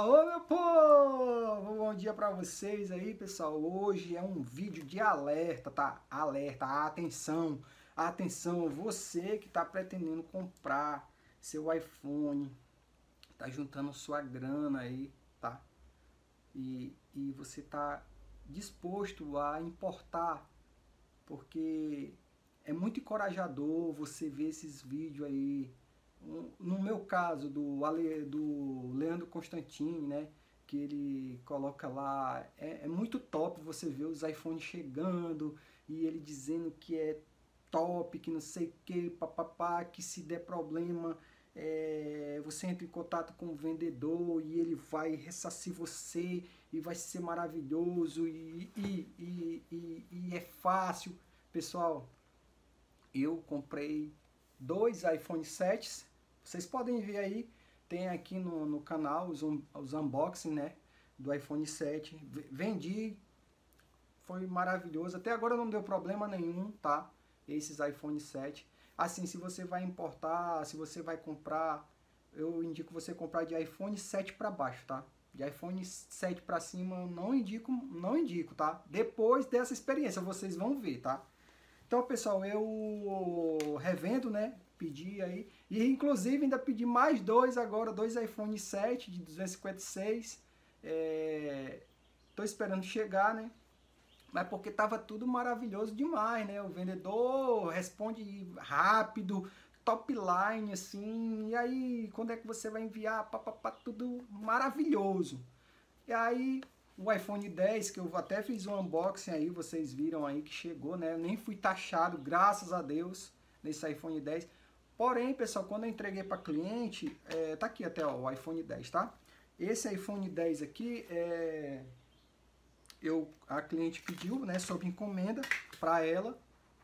Alô, meu povo! Bom dia para vocês aí, pessoal. Hoje é um vídeo de alerta, tá? Alerta, atenção, atenção, você que tá pretendendo comprar seu iPhone, tá juntando sua grana aí, tá? E, e você tá disposto a importar, porque é muito encorajador você ver esses vídeos aí no meu caso do, Ale, do Leandro Constantini, né, que ele coloca lá, é, é, muito top você ver os iPhones chegando e ele dizendo que é top, que não sei o que, papapá, que se der problema é, você entra em contato com o vendedor e ele vai ressarcir você e vai ser maravilhoso e, e, e, e, e é fácil. Pessoal, eu comprei dois iPhone 7 vocês podem ver aí, tem aqui no, no canal os, os unboxing, né? Do iPhone 7. Vendi, foi maravilhoso. Até agora não deu problema nenhum, tá? Esses iPhone 7. Assim, se você vai importar, se você vai comprar, eu indico você comprar de iPhone 7 para baixo, tá? De iPhone 7 para cima eu não indico, não indico, tá? Depois dessa experiência vocês vão ver, tá? Então, pessoal, eu revendo, né? pedir aí. E inclusive ainda pedi mais dois agora, dois iPhone 7 de 256. É... Tô esperando chegar, né? Mas porque tava tudo maravilhoso demais, né? O vendedor responde rápido, top line, assim. E aí, quando é que você vai enviar? Papapá, tudo maravilhoso. E aí, o iPhone 10, que eu até fiz um unboxing aí, vocês viram aí que chegou, né? Eu nem fui taxado, graças a Deus, nesse iPhone 10. Porém, pessoal, quando eu entreguei para cliente, é, tá aqui até ó, o iPhone 10, tá? Esse iPhone 10 aqui, é, eu, a cliente pediu, né, sob encomenda para ela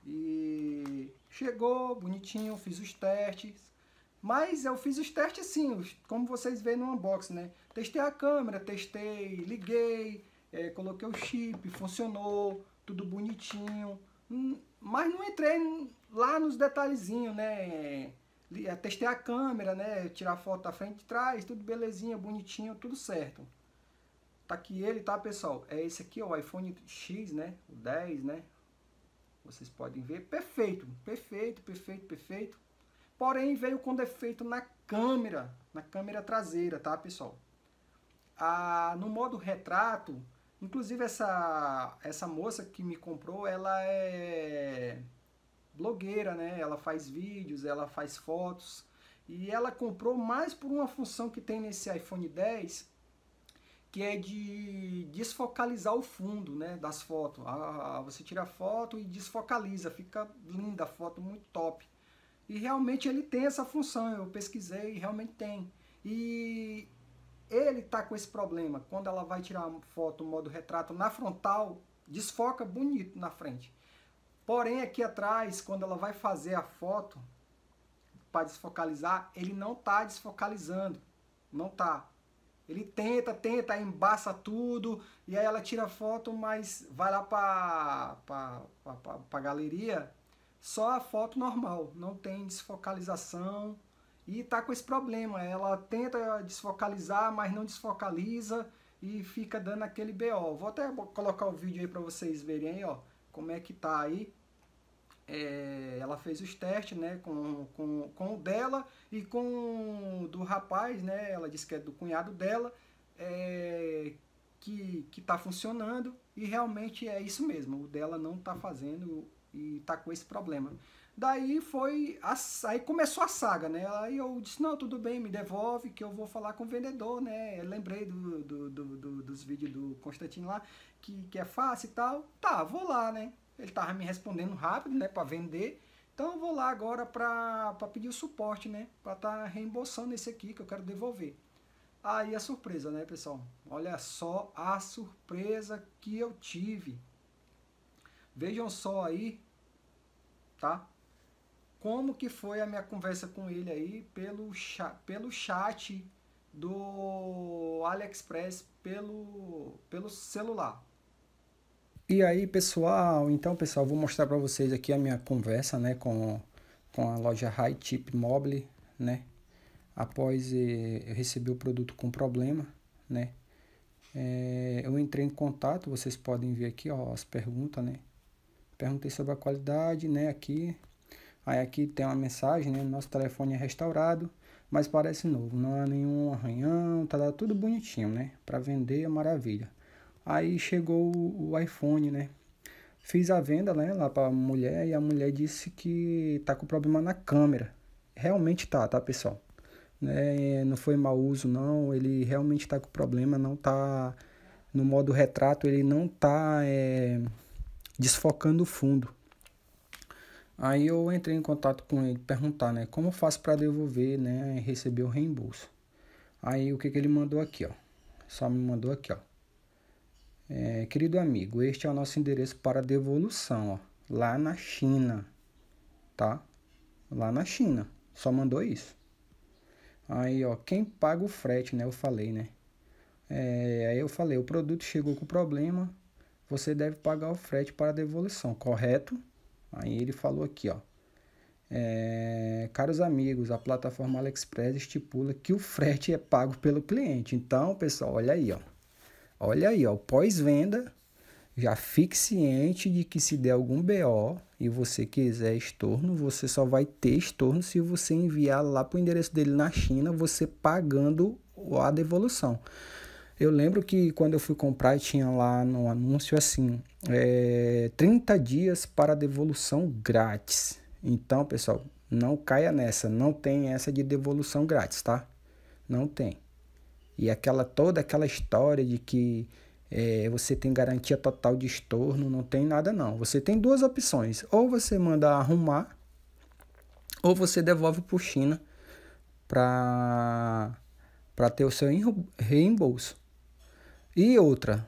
e chegou bonitinho, fiz os testes. Mas eu fiz os testes sim como vocês veem no unboxing, né? Testei a câmera, testei, liguei, é, coloquei o chip, funcionou, tudo bonitinho mas não entrei lá nos detalhezinhos, né? É, testei a câmera, né? Tirar foto da frente e trás, tudo belezinha, bonitinho, tudo certo. Tá aqui ele, tá, pessoal? É esse aqui, ó, o iPhone X, né? O 10, né? Vocês podem ver. Perfeito, perfeito, perfeito, perfeito. Porém, veio com defeito na câmera, na câmera traseira, tá, pessoal? Ah, no modo retrato, Inclusive essa essa moça que me comprou, ela é blogueira, né? Ela faz vídeos, ela faz fotos e ela comprou mais por uma função que tem nesse iPhone 10 que é de desfocalizar o fundo né, das fotos. Ah, ah, ah, você tira a foto e desfocaliza, fica linda a foto, muito top. E realmente ele tem essa função, eu pesquisei e realmente tem. E ele tá com esse problema. Quando ela vai tirar uma foto modo retrato na frontal, desfoca bonito na frente. Porém, aqui atrás, quando ela vai fazer a foto para desfocalizar, ele não tá desfocalizando. Não tá. Ele tenta, tenta, embaça tudo, e aí ela tira a foto, mas vai lá para a galeria, só a foto normal, não tem desfocalização, e está com esse problema. Ela tenta desfocalizar, mas não desfocaliza e fica dando aquele BO. Vou até colocar o vídeo aí para vocês verem aí, ó, como é que tá aí. É, ela fez os testes né, com, com, com o dela e com do rapaz, né, ela disse que é do cunhado dela, é, que está funcionando e realmente é isso mesmo, o dela não está fazendo e está com esse problema. Daí foi. A, aí começou a saga, né? Aí eu disse, não, tudo bem, me devolve que eu vou falar com o vendedor, né? Eu lembrei do, do, do, do, dos vídeos do Constantino lá, que, que é fácil e tal. Tá, vou lá, né? Ele tava me respondendo rápido, né? para vender. Então eu vou lá agora para pedir o suporte, né? Pra tá reembolsando esse aqui que eu quero devolver. Aí a surpresa, né, pessoal? Olha só a surpresa que eu tive. Vejam só aí, tá? como que foi a minha conversa com ele aí pelo, pelo chat do AliExpress pelo, pelo celular. E aí, pessoal? Então, pessoal, vou mostrar para vocês aqui a minha conversa, né, com, com a loja High Tip Mobile, né? Após eh, eu receber o produto com problema, né? É, eu entrei em contato, vocês podem ver aqui, ó, as perguntas, né? Perguntei sobre a qualidade, né, aqui, Aí aqui tem uma mensagem, né? Nosso telefone é restaurado, mas parece novo. Não há nenhum arranhão, tá tudo bonitinho, né? Para vender é maravilha. Aí chegou o iPhone, né? Fiz a venda né, lá para a mulher e a mulher disse que tá com problema na câmera. Realmente tá, tá, pessoal? Né? Não foi mau uso, não. Ele realmente tá com problema, não tá... No modo retrato, ele não tá é, desfocando o fundo. Aí eu entrei em contato com ele, perguntar, né, como faço para devolver, né, receber o reembolso. Aí o que, que ele mandou aqui, ó, só me mandou aqui, ó. É, querido amigo, este é o nosso endereço para devolução, ó, lá na China, tá? Lá na China, só mandou isso. Aí, ó, quem paga o frete, né, eu falei, né. É, aí eu falei, o produto chegou com problema, você deve pagar o frete para devolução, correto? Aí ele falou aqui, ó. É, caros amigos, a plataforma AliExpress estipula que o frete é pago pelo cliente. Então, pessoal, olha aí, ó. Olha aí, ó, pós-venda, já fique ciente de que se der algum BO e você quiser estorno, você só vai ter estorno se você enviar lá para o endereço dele na China, você pagando a devolução. Eu lembro que quando eu fui comprar, tinha lá no anúncio assim: é, 30 dias para devolução grátis. Então, pessoal, não caia nessa. Não tem essa de devolução grátis, tá? Não tem. E aquela toda aquela história de que é, você tem garantia total de estorno, não tem nada não. Você tem duas opções: ou você manda arrumar, ou você devolve para China para para ter o seu reembolso. E outra,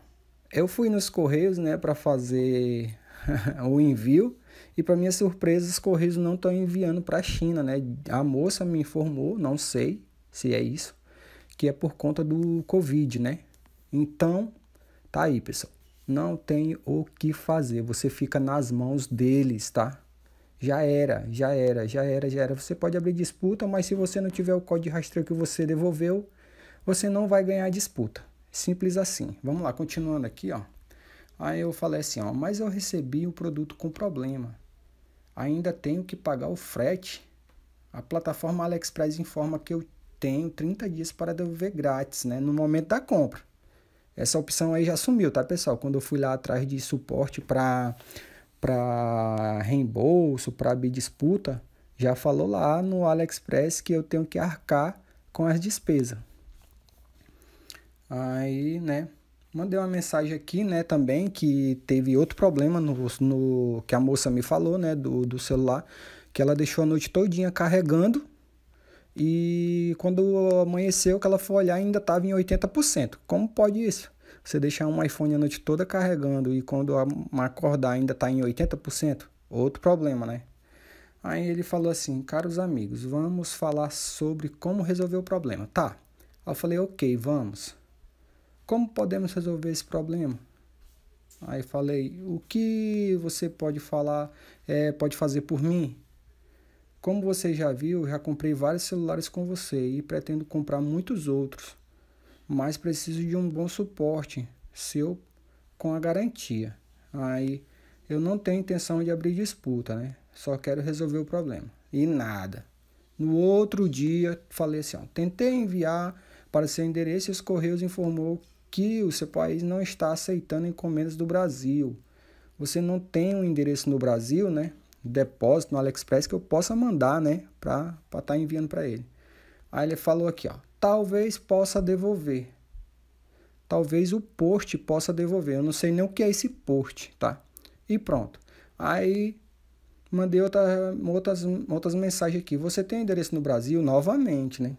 eu fui nos correios, né, para fazer o envio e para minha surpresa os correios não estão enviando para a China, né? A moça me informou, não sei se é isso, que é por conta do Covid, né? Então, tá aí, pessoal. Não tem o que fazer, você fica nas mãos deles, tá? Já era, já era, já era, já era. Você pode abrir disputa, mas se você não tiver o código de rastreio que você devolveu, você não vai ganhar disputa. Simples assim. Vamos lá, continuando aqui, ó. Aí eu falei assim, ó, mas eu recebi o produto com problema. Ainda tenho que pagar o frete. A plataforma AliExpress informa que eu tenho 30 dias para devolver grátis, né, no momento da compra. Essa opção aí já sumiu, tá, pessoal? Quando eu fui lá atrás de suporte para para reembolso, para disputa, já falou lá no AliExpress que eu tenho que arcar com as despesas. Aí, né, mandei uma mensagem aqui, né, também, que teve outro problema no, no que a moça me falou, né, do, do celular, que ela deixou a noite todinha carregando e quando amanheceu que ela foi olhar ainda estava em 80%. Como pode isso? Você deixar um iPhone a noite toda carregando e quando acordar ainda está em 80%? Outro problema, né? Aí ele falou assim: Caros amigos, vamos falar sobre como resolver o problema. Tá. Eu falei: Ok, vamos. Como podemos resolver esse problema? Aí falei, o que você pode falar, é, pode fazer por mim? Como você já viu, já comprei vários celulares com você e pretendo comprar muitos outros, mas preciso de um bom suporte seu com a garantia. Aí eu não tenho intenção de abrir disputa, né? Só quero resolver o problema. E nada. No outro dia, falei assim: ó, tentei enviar para seu endereço e os Correios informou que o seu país não está aceitando encomendas do Brasil. Você não tem um endereço no Brasil, né? Depósito no AliExpress que eu possa mandar, né? Para estar tá enviando para ele. Aí ele falou aqui, ó. Talvez possa devolver. Talvez o post possa devolver. Eu não sei nem o que é esse post, tá? E pronto. Aí mandei outra, outras, outras mensagens aqui. Você tem endereço no Brasil? Novamente, né?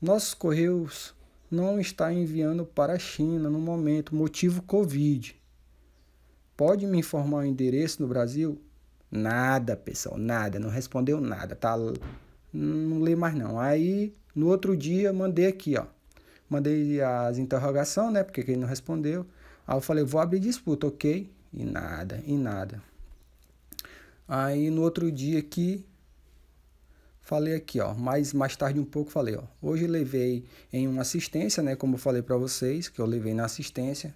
Nossos correios não está enviando para a China no momento, motivo Covid. Pode me informar o endereço no Brasil? Nada, pessoal, nada, não respondeu nada, tá? Não lê mais não. Aí, no outro dia, mandei aqui, ó. Mandei as interrogações, né? Porque ele não respondeu. Aí eu falei, vou abrir disputa, ok? E nada, e nada. Aí no outro dia aqui, falei aqui, ó, mais mais tarde um pouco falei, ó. Hoje levei em uma assistência, né, como eu falei para vocês, que eu levei na assistência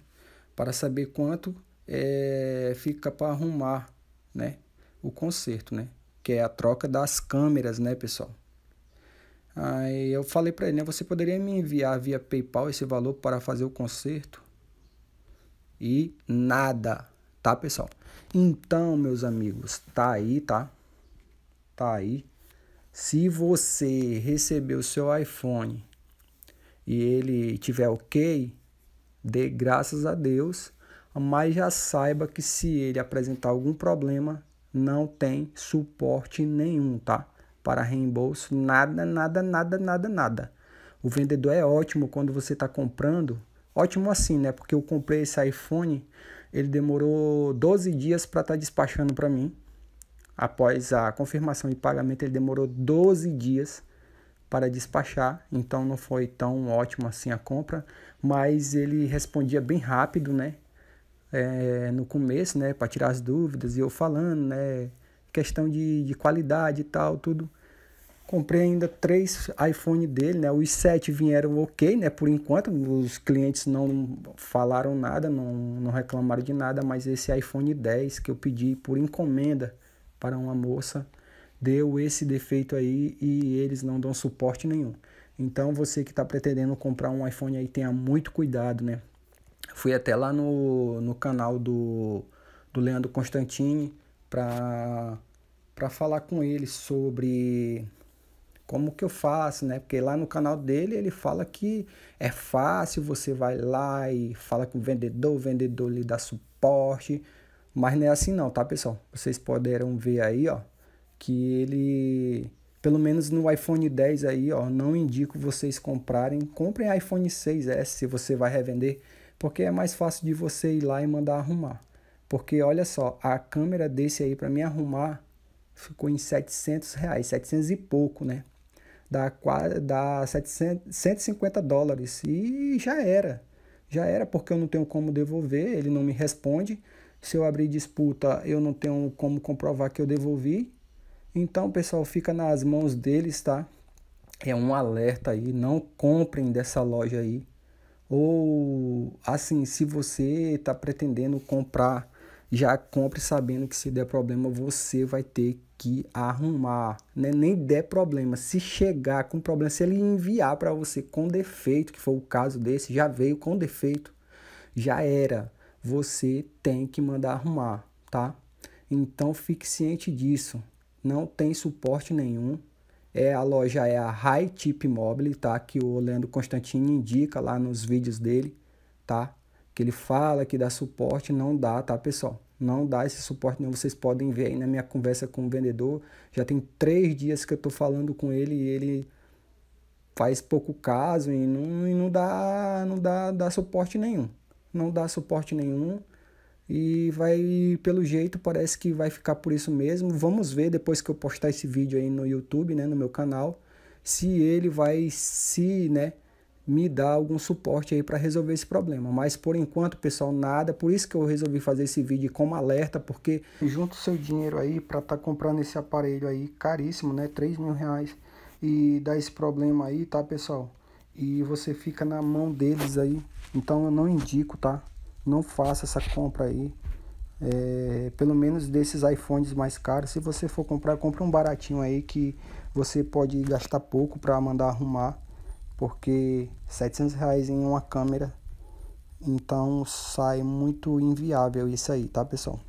para saber quanto é, fica para arrumar, né, o conserto, né, que é a troca das câmeras, né, pessoal. Aí eu falei para ele, né, você poderia me enviar via PayPal esse valor para fazer o conserto? E nada, tá, pessoal? Então, meus amigos, tá aí, tá? Tá aí se você receber o seu iPhone e ele tiver ok, dê graças a Deus, mas já saiba que se ele apresentar algum problema, não tem suporte nenhum, tá? Para reembolso, nada, nada, nada, nada, nada. O vendedor é ótimo quando você está comprando. Ótimo assim, né? Porque eu comprei esse iPhone, ele demorou 12 dias para estar tá despachando para mim. Após a confirmação e pagamento, ele demorou 12 dias para despachar, então não foi tão ótimo assim a compra, mas ele respondia bem rápido, né? É, no começo, né, para tirar as dúvidas, e eu falando, né, questão de, de qualidade e tal, tudo. Comprei ainda três iPhone dele, né, os sete vieram ok, né, por enquanto, os clientes não falaram nada, não, não reclamaram de nada, mas esse iPhone 10 que eu pedi por encomenda, para uma moça deu esse defeito aí e eles não dão suporte nenhum. Então você que está pretendendo comprar um iPhone aí tenha muito cuidado, né? Fui até lá no, no canal do, do Leandro Constantini para para falar com ele sobre como que eu faço, né? Porque lá no canal dele ele fala que é fácil, você vai lá e fala com o vendedor, o vendedor lhe dá suporte, mas não é assim não, tá, pessoal? Vocês puderam ver aí, ó, que ele, pelo menos no iPhone 10 aí, ó, não indico vocês comprarem. Comprem iPhone 6S se você vai revender, porque é mais fácil de você ir lá e mandar arrumar. Porque olha só, a câmera desse aí para mim arrumar ficou em 700 reais, 700 e pouco, né? Dá, dá 700, 150 dólares e já era. Já era porque eu não tenho como devolver, ele não me responde. Se eu abrir disputa, eu não tenho como comprovar que eu devolvi. Então, pessoal, fica nas mãos deles, tá? É um alerta aí, não comprem dessa loja aí. Ou assim, se você está pretendendo comprar, já compre sabendo que se der problema você vai ter que arrumar, né? Nem der problema, se chegar com problema, se ele enviar para você com defeito, que foi o caso desse, já veio com defeito, já era você tem que mandar arrumar, tá? Então fique ciente disso. Não tem suporte nenhum. É a loja é a High Tip Mobile, tá? Que o Leandro Constantino indica lá nos vídeos dele, tá? Que ele fala que dá suporte, não dá, tá, pessoal? Não dá esse suporte nenhum. Vocês podem ver aí na minha conversa com o vendedor. Já tem três dias que eu tô falando com ele e ele faz pouco caso e não, e não dá, não dá, dá suporte nenhum não dá suporte nenhum e vai pelo jeito parece que vai ficar por isso mesmo. Vamos ver depois que eu postar esse vídeo aí no YouTube, né, no meu canal, se ele vai se, né, me dar algum suporte aí para resolver esse problema. Mas por enquanto, pessoal, nada. Por isso que eu resolvi fazer esse vídeo como alerta, porque junta o seu dinheiro aí para estar tá comprando esse aparelho aí caríssimo, né, 3 mil reais e dar esse problema aí, tá, pessoal? e você fica na mão deles aí. Então eu não indico, tá? Não faça essa compra aí. É, pelo menos desses iPhones mais caros. Se você for comprar, compre um baratinho aí que você pode gastar pouco para mandar arrumar, porque 700 reais em uma câmera, então sai muito inviável isso aí, tá pessoal?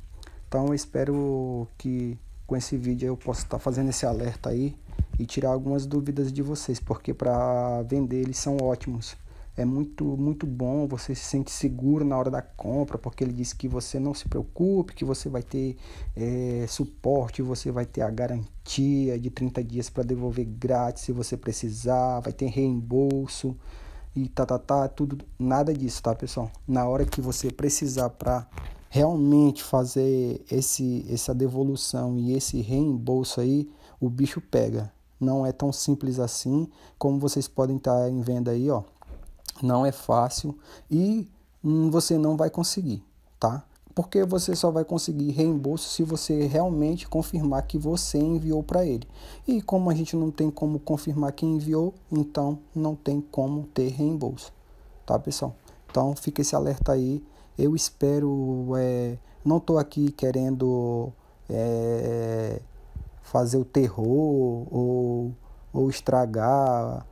Então eu espero que com esse vídeo eu possa estar tá fazendo esse alerta aí e tirar algumas dúvidas de vocês, porque para vender eles são ótimos. É muito, muito bom, você se sente seguro na hora da compra, porque ele diz que você não se preocupe, que você vai ter é, suporte, você vai ter a garantia de 30 dias para devolver grátis se você precisar, vai ter reembolso e tá, tá, tá, tudo, nada disso, tá, pessoal? Na hora que você precisar para realmente fazer esse, essa devolução e esse reembolso aí, o bicho pega não é tão simples assim, como vocês podem estar tá em venda aí, ó. Não é fácil e hum, você não vai conseguir, tá? Porque você só vai conseguir reembolso se você realmente confirmar que você enviou para ele. E como a gente não tem como confirmar que enviou, então não tem como ter reembolso, tá, pessoal? Então fica esse alerta aí. Eu espero, é, não estou aqui querendo é, fazer o terror ou, ou estragar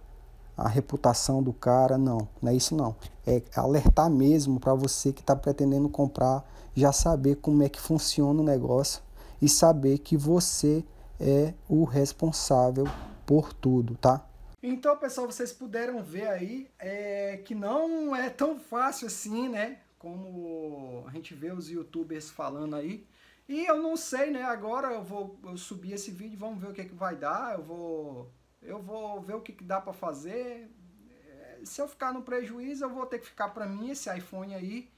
a reputação do cara, não, não é isso não. É alertar mesmo para você que está pretendendo comprar, já saber como é que funciona o negócio e saber que você é o responsável por tudo, tá? Então, pessoal, vocês puderam ver aí é, que não é tão fácil assim, né? Como a gente vê os youtubers falando aí. E eu não sei, né? Agora eu vou eu subir esse vídeo, vamos ver o que, que vai dar. Eu vou, eu vou ver o que, que dá para fazer. É, se eu ficar no prejuízo, eu vou ter que ficar para mim esse iPhone aí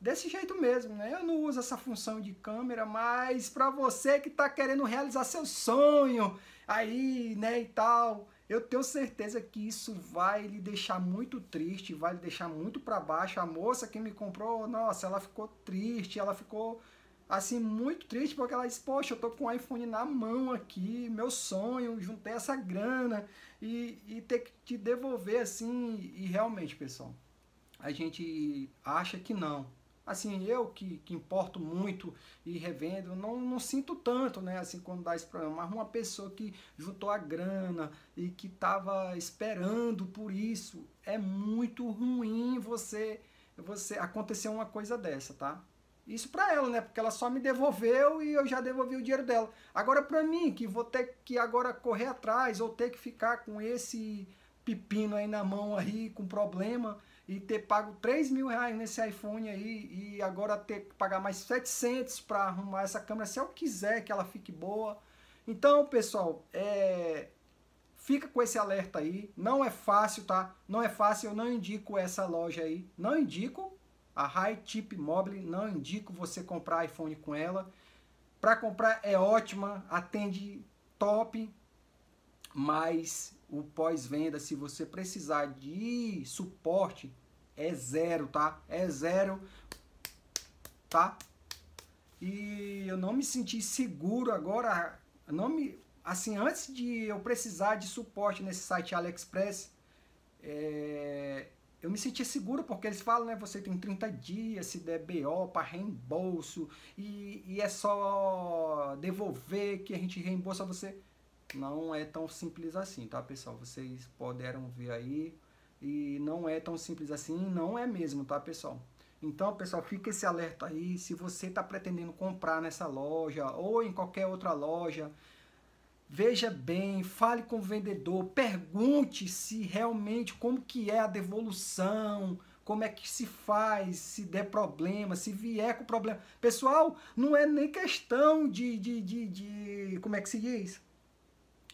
desse jeito mesmo, né? Eu não uso essa função de câmera, mas para você que está querendo realizar seu sonho aí, né, e tal, eu tenho certeza que isso vai lhe deixar muito triste, vai lhe deixar muito para baixo. A moça que me comprou, nossa, ela ficou triste, ela ficou assim, muito triste, porque ela disse, poxa, eu tô com o iPhone na mão aqui, meu sonho, juntei essa grana e, e ter que te devolver, assim, e realmente, pessoal, a gente acha que não. Assim, eu que, que importo muito e revendo, não, não sinto tanto, né, assim, quando dá esse problema, mas uma pessoa que juntou a grana e que tava esperando por isso, é muito ruim você, você acontecer uma coisa dessa, tá? Isso para ela, né? Porque ela só me devolveu e eu já devolvi o dinheiro dela. Agora para mim, que vou ter que agora correr atrás ou ter que ficar com esse pepino aí na mão aí, com problema, e ter pago 3 mil reais nesse iPhone aí e agora ter que pagar mais 700 para arrumar essa câmera, se eu quiser que ela fique boa. Então, pessoal, é... fica com esse alerta aí. Não é fácil, tá? Não é fácil, eu não indico essa loja aí. Não indico a High Tip Mobile não indico você comprar iPhone com ela. Para comprar é ótima, atende top, mas o pós-venda, se você precisar de suporte, é zero, tá? É zero, tá? E eu não me senti seguro agora, não me, assim, antes de eu precisar de suporte nesse site AliExpress, é, eu me sentia seguro porque eles falam, né? Você tem 30 dias, se der BO para reembolso e, e é só devolver que a gente reembolsa você. Não é tão simples assim, tá, pessoal? Vocês puderam ver aí e não é tão simples assim, não é mesmo, tá, pessoal? Então, pessoal, fica esse alerta aí. Se você está pretendendo comprar nessa loja ou em qualquer outra loja veja bem, fale com o vendedor, pergunte se realmente como que é a devolução, como é que se faz, se der problema, se vier com problema. Pessoal, não é nem questão de, de, de, de como é que se diz?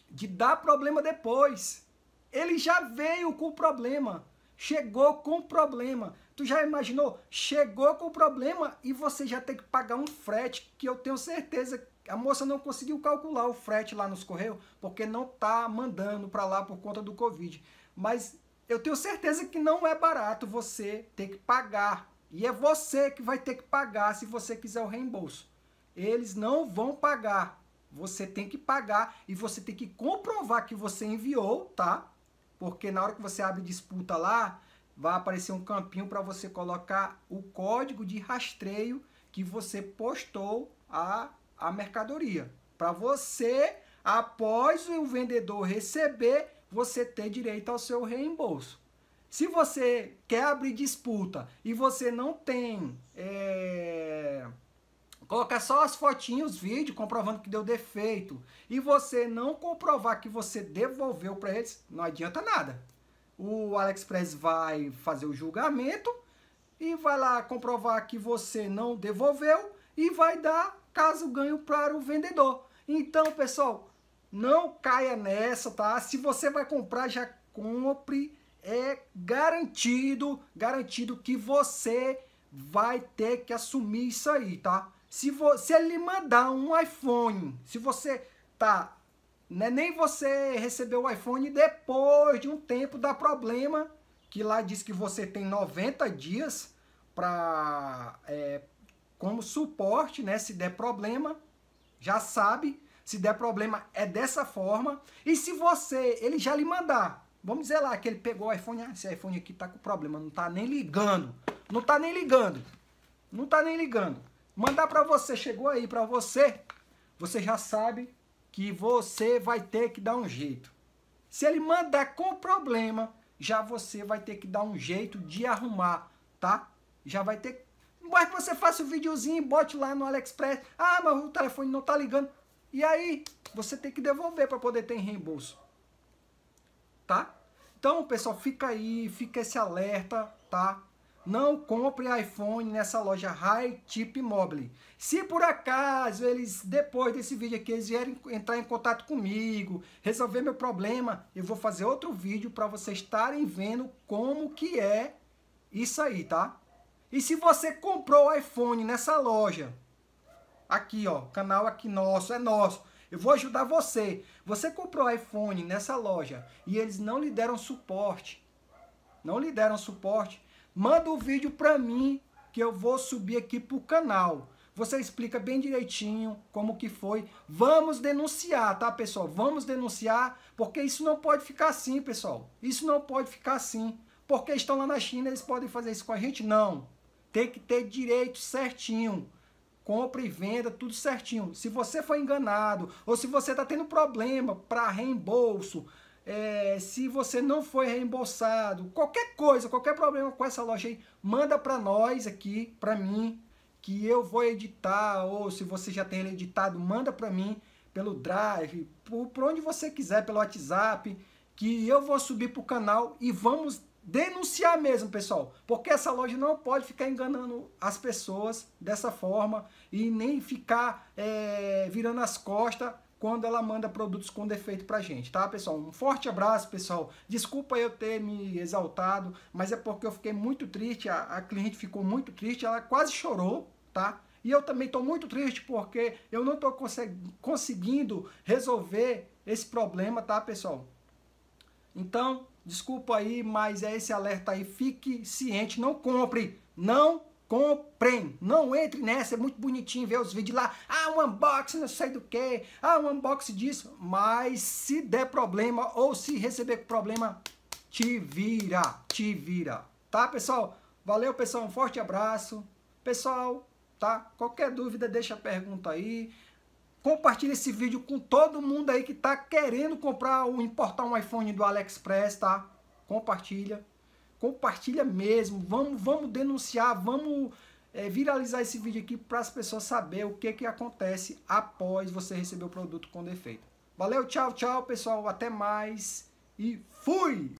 De dar problema depois. Ele já veio com o problema. Chegou com o problema. Tu já imaginou? Chegou com o problema e você já tem que pagar um frete que eu tenho certeza a moça não conseguiu calcular o frete lá nos Correios, porque não está mandando para lá por conta do Covid. Mas eu tenho certeza que não é barato você ter que pagar. E é você que vai ter que pagar se você quiser o reembolso. Eles não vão pagar. Você tem que pagar e você tem que comprovar que você enviou, tá? Porque na hora que você abre disputa lá, vai aparecer um campinho para você colocar o código de rastreio que você postou a a mercadoria. Para você, após o vendedor receber, você ter direito ao seu reembolso. Se você quer abrir disputa e você não tem. É... Colocar só as fotinhas, vídeo comprovando que deu defeito e você não comprovar que você devolveu para eles, não adianta nada. O AliExpress vai fazer o julgamento e vai lá comprovar que você não devolveu e vai dar caso ganho para o vendedor. Então, pessoal, não caia nessa, tá? Se você vai comprar, já compre. É garantido, garantido que você vai ter que assumir isso aí, tá? Se você lhe mandar um iPhone, se você tá, né, nem você recebeu o iPhone depois de um tempo dá problema, que lá diz que você tem 90 dias para é, como suporte, né? Se der problema, já sabe. Se der problema, é dessa forma. E se você, ele já lhe mandar, vamos dizer lá que ele pegou o iPhone, ah, esse iPhone aqui tá com problema, não tá nem ligando. Não tá nem ligando. Não tá nem ligando. Mandar para você, chegou aí para você, você já sabe que você vai ter que dar um jeito. Se ele mandar com problema, já você vai ter que dar um jeito de arrumar, tá? Já vai ter mas você faça o um videozinho, bote lá no AliExpress. Ah, mas o telefone não tá ligando. E aí, você tem que devolver para poder ter reembolso. Tá? Então, pessoal, fica aí, fica esse alerta, tá? Não compre iPhone nessa loja High Tip Mobile. Se por acaso eles, depois desse vídeo aqui, eles vierem entrar em contato comigo, resolver meu problema, eu vou fazer outro vídeo para vocês estarem vendo como que é isso aí, tá? E se você comprou o iPhone nessa loja, aqui ó, canal aqui nosso, é nosso. Eu vou ajudar você. Você comprou o iPhone nessa loja e eles não lhe deram suporte. Não lhe deram suporte. Manda o um vídeo para mim que eu vou subir aqui pro canal. Você explica bem direitinho como que foi. Vamos denunciar, tá, pessoal? Vamos denunciar, porque isso não pode ficar assim, pessoal. Isso não pode ficar assim. Porque estão lá na China, eles podem fazer isso com a gente? Não. Tem que ter direito certinho. Compra e venda, tudo certinho. Se você foi enganado, ou se você está tendo problema para reembolso, é, se você não foi reembolsado, qualquer coisa, qualquer problema com essa loja aí, manda para nós aqui, para mim, que eu vou editar, ou se você já tem editado, manda para mim pelo Drive, por, por onde você quiser, pelo WhatsApp, que eu vou subir para o canal e vamos denunciar mesmo, pessoal, porque essa loja não pode ficar enganando as pessoas dessa forma e nem ficar é, virando as costas quando ela manda produtos com defeito pra gente, tá, pessoal? Um forte abraço, pessoal. Desculpa eu ter me exaltado, mas é porque eu fiquei muito triste, a, a cliente ficou muito triste, ela quase chorou, tá? E eu também estou muito triste porque eu não estou conseguindo resolver esse problema, tá, pessoal? Então, desculpa aí, mas é esse alerta aí, fique ciente, não compre, não comprem, não entre nessa, é muito bonitinho ver os vídeos lá, ah, um unboxing, não sei do que, ah, um unboxing disso, mas se der problema ou se receber problema, te vira, te vira, tá, pessoal? Valeu, pessoal, um forte abraço, pessoal, tá? Qualquer dúvida, deixa a pergunta aí, Compartilhe esse vídeo com todo mundo aí que está querendo comprar ou importar um iPhone do AliExpress, tá? Compartilha. Compartilha mesmo. Vamos, vamos denunciar, vamos é, viralizar esse vídeo aqui para as pessoas saber o que, que acontece após você receber o produto com defeito. Valeu, tchau, tchau, pessoal. Até mais e fui!